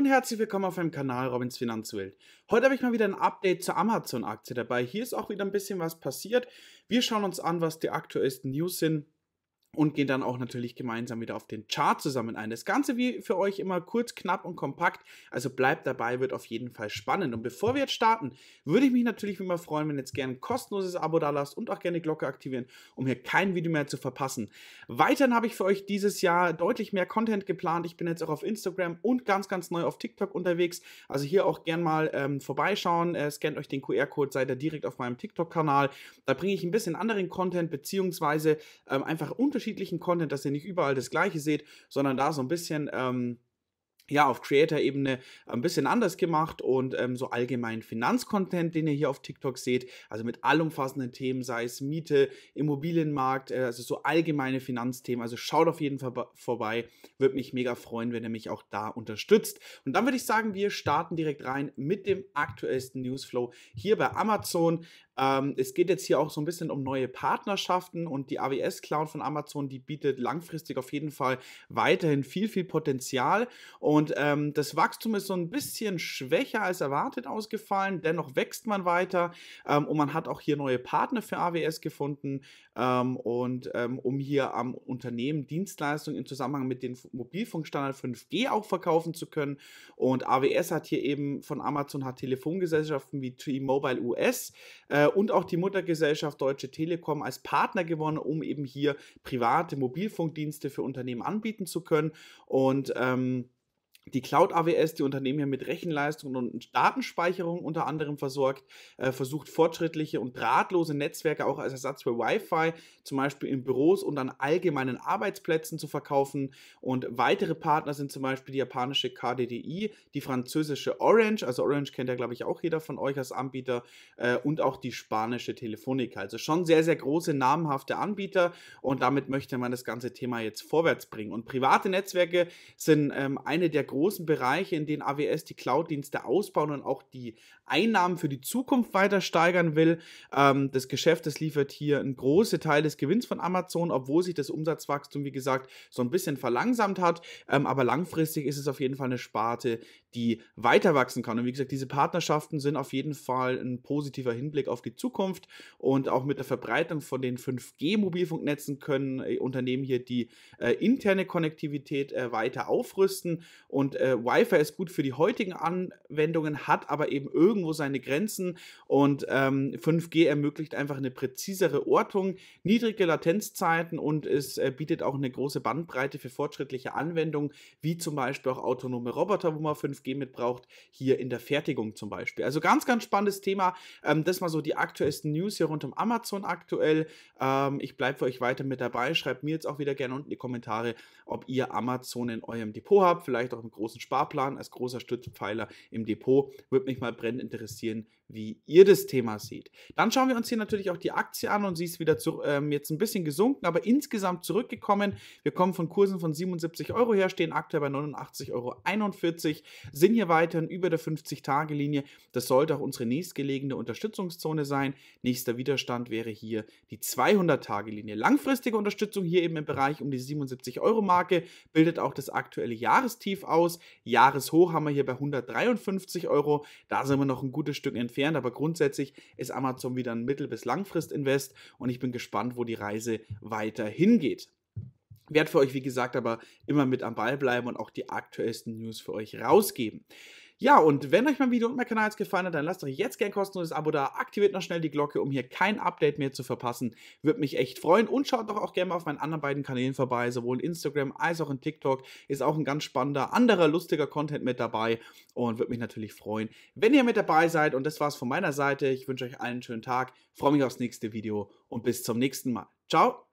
und herzlich willkommen auf meinem Kanal Robins Finanzwelt. Heute habe ich mal wieder ein Update zur Amazon-Aktie dabei. Hier ist auch wieder ein bisschen was passiert. Wir schauen uns an, was die aktuellsten News sind und gehen dann auch natürlich gemeinsam wieder auf den Chart zusammen ein. Das Ganze wie für euch immer kurz, knapp und kompakt. Also bleibt dabei, wird auf jeden Fall spannend. Und bevor wir jetzt starten, würde ich mich natürlich wie immer freuen, wenn ihr jetzt gerne ein kostenloses Abo da lasst und auch gerne die Glocke aktivieren, um hier kein Video mehr zu verpassen. Weiterhin habe ich für euch dieses Jahr deutlich mehr Content geplant. Ich bin jetzt auch auf Instagram und ganz, ganz neu auf TikTok unterwegs. Also hier auch gerne mal ähm, vorbeischauen. Äh, scannt euch den QR-Code, seid ihr direkt auf meinem TikTok-Kanal. Da bringe ich ein bisschen anderen Content, beziehungsweise ähm, einfach unterschiedliche unterschiedlichen Content, dass ihr nicht überall das Gleiche seht, sondern da so ein bisschen, ähm, ja, auf Creator-Ebene ein bisschen anders gemacht und ähm, so allgemein Finanzcontent, den ihr hier auf TikTok seht, also mit allumfassenden Themen, sei es Miete, Immobilienmarkt, äh, also so allgemeine Finanzthemen. Also schaut auf jeden Fall vorbei, würde mich mega freuen, wenn ihr mich auch da unterstützt. Und dann würde ich sagen, wir starten direkt rein mit dem aktuellsten Newsflow hier bei Amazon. Ähm, es geht jetzt hier auch so ein bisschen um neue Partnerschaften und die AWS Cloud von Amazon, die bietet langfristig auf jeden Fall weiterhin viel, viel Potenzial. Und ähm, das Wachstum ist so ein bisschen schwächer als erwartet ausgefallen. Dennoch wächst man weiter ähm, und man hat auch hier neue Partner für AWS gefunden. Ähm, und ähm, um hier am Unternehmen Dienstleistungen im Zusammenhang mit dem Mobilfunkstandard 5G auch verkaufen zu können. Und AWS hat hier eben von Amazon hat Telefongesellschaften wie T-Mobile US. Äh, äh, und auch die Muttergesellschaft Deutsche Telekom als Partner gewonnen, um eben hier private Mobilfunkdienste für Unternehmen anbieten zu können. Und ähm, die Cloud AWS, die Unternehmen hier mit Rechenleistung und Datenspeicherung unter anderem versorgt, äh, versucht fortschrittliche und drahtlose Netzwerke auch als Ersatz für Wi-Fi, zum Beispiel in Büros und an allgemeinen Arbeitsplätzen zu verkaufen. Und weitere Partner sind zum Beispiel die japanische KDDI, die französische Orange, also Orange kennt ja, glaube ich, auch jeder von euch als Anbieter, äh, und auch die spanische Telefonica. Also schon sehr, sehr große, namhafte Anbieter und damit möchte man das ganze Thema jetzt vorwärts bringen. Und private Netzwerke sind ähm, eine der großen großen Bereiche, in denen AWS die Cloud-Dienste ausbauen und auch die Einnahmen für die Zukunft weiter steigern will. Ähm, das Geschäft, das liefert hier einen großen Teil des Gewinns von Amazon, obwohl sich das Umsatzwachstum, wie gesagt, so ein bisschen verlangsamt hat. Ähm, aber langfristig ist es auf jeden Fall eine Sparte, die weiter wachsen kann. Und wie gesagt, diese Partnerschaften sind auf jeden Fall ein positiver Hinblick auf die Zukunft und auch mit der Verbreitung von den 5G-Mobilfunknetzen können äh, Unternehmen hier die äh, interne Konnektivität äh, weiter aufrüsten und und äh, Wi-Fi ist gut für die heutigen Anwendungen, hat aber eben irgendwo seine Grenzen und ähm, 5G ermöglicht einfach eine präzisere Ortung, niedrige Latenzzeiten und es äh, bietet auch eine große Bandbreite für fortschrittliche Anwendungen, wie zum Beispiel auch autonome Roboter, wo man 5G mit braucht, hier in der Fertigung zum Beispiel. Also ganz, ganz spannendes Thema. Ähm, das mal so die aktuellsten News hier rund um Amazon aktuell. Ähm, ich bleibe für euch weiter mit dabei. Schreibt mir jetzt auch wieder gerne unten in die Kommentare, ob ihr Amazon in eurem Depot habt, vielleicht auch im einen großen Sparplan als großer Stützpfeiler im Depot. Würde mich mal brennend interessieren, wie ihr das Thema seht. Dann schauen wir uns hier natürlich auch die Aktie an und sie ist wieder zu, ähm, jetzt ein bisschen gesunken, aber insgesamt zurückgekommen. Wir kommen von Kursen von 77 Euro her, stehen aktuell bei 89,41 Euro, sind hier weiterhin über der 50-Tage-Linie. Das sollte auch unsere nächstgelegene Unterstützungszone sein. Nächster Widerstand wäre hier die 200-Tage-Linie. Langfristige Unterstützung hier eben im Bereich um die 77 Euro-Marke bildet auch das aktuelle Jahrestief aus aus. Jahreshoch haben wir hier bei 153 Euro. Da sind wir noch ein gutes Stück entfernt, aber grundsätzlich ist Amazon wieder ein Mittel- bis Langfrist-Invest und ich bin gespannt, wo die Reise weiter hingeht Werd für euch, wie gesagt, aber immer mit am Ball bleiben und auch die aktuellsten News für euch rausgeben. Ja, und wenn euch mein Video und mein Kanal jetzt gefallen hat, dann lasst euch jetzt gern kostenloses Abo da, aktiviert noch schnell die Glocke, um hier kein Update mehr zu verpassen. Würde mich echt freuen und schaut doch auch gerne mal auf meinen anderen beiden Kanälen vorbei, sowohl in Instagram als auch in TikTok. Ist auch ein ganz spannender, anderer, lustiger Content mit dabei und würde mich natürlich freuen, wenn ihr mit dabei seid. Und das war's von meiner Seite. Ich wünsche euch allen einen schönen Tag, freue mich aufs nächste Video und bis zum nächsten Mal. Ciao!